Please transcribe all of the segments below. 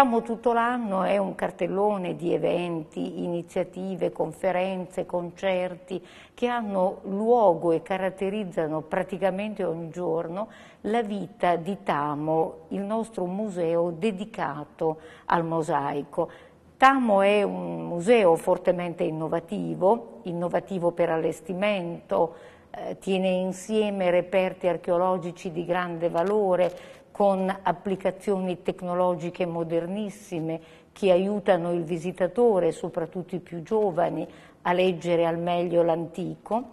Stiamo tutto l'anno, è un cartellone di eventi, iniziative, conferenze, concerti che hanno luogo e caratterizzano praticamente ogni giorno la vita di Tamo, il nostro museo dedicato al mosaico. Tamo è un museo fortemente innovativo, innovativo per allestimento, eh, tiene insieme reperti archeologici di grande valore con applicazioni tecnologiche modernissime che aiutano il visitatore, soprattutto i più giovani, a leggere al meglio l'antico.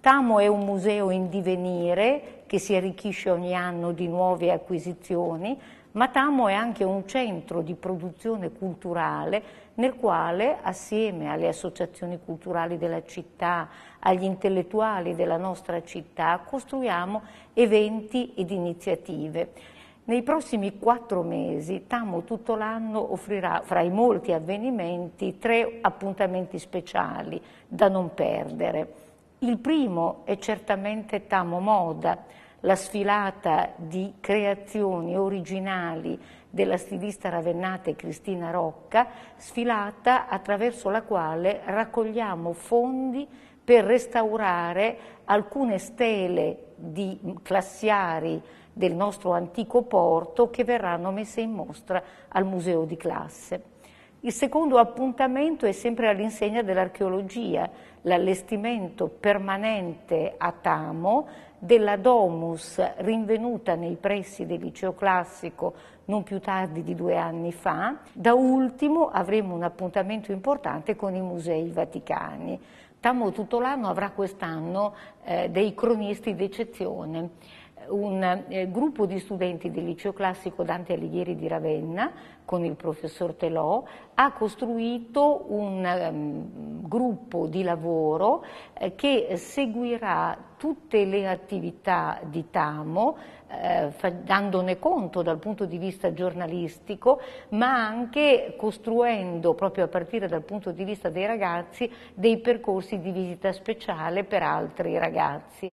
Tamo è un museo in divenire che si arricchisce ogni anno di nuove acquisizioni, Matamo è anche un centro di produzione culturale nel quale, assieme alle associazioni culturali della città, agli intellettuali della nostra città, costruiamo eventi ed iniziative. Nei prossimi quattro mesi Tamo tutto l'anno offrirà fra i molti avvenimenti tre appuntamenti speciali da non perdere. Il primo è certamente Tamo Moda, la sfilata di creazioni originali della stilista ravennate Cristina Rocca, sfilata attraverso la quale raccogliamo fondi per restaurare alcune stele di classiari del nostro antico porto che verranno messe in mostra al museo di classe. Il secondo appuntamento è sempre all'insegna dell'archeologia, l'allestimento permanente a Tamo della Domus rinvenuta nei pressi del liceo classico non più tardi di due anni fa. Da ultimo avremo un appuntamento importante con i musei vaticani. Tamo tutto l'anno avrà quest'anno eh, dei cronisti d'eccezione un eh, gruppo di studenti del liceo classico Dante Alighieri di Ravenna con il professor Telò ha costruito un um, gruppo di lavoro eh, che seguirà tutte le attività di Tamo, eh, dandone conto dal punto di vista giornalistico, ma anche costruendo, proprio a partire dal punto di vista dei ragazzi, dei percorsi di visita speciale per altri ragazzi.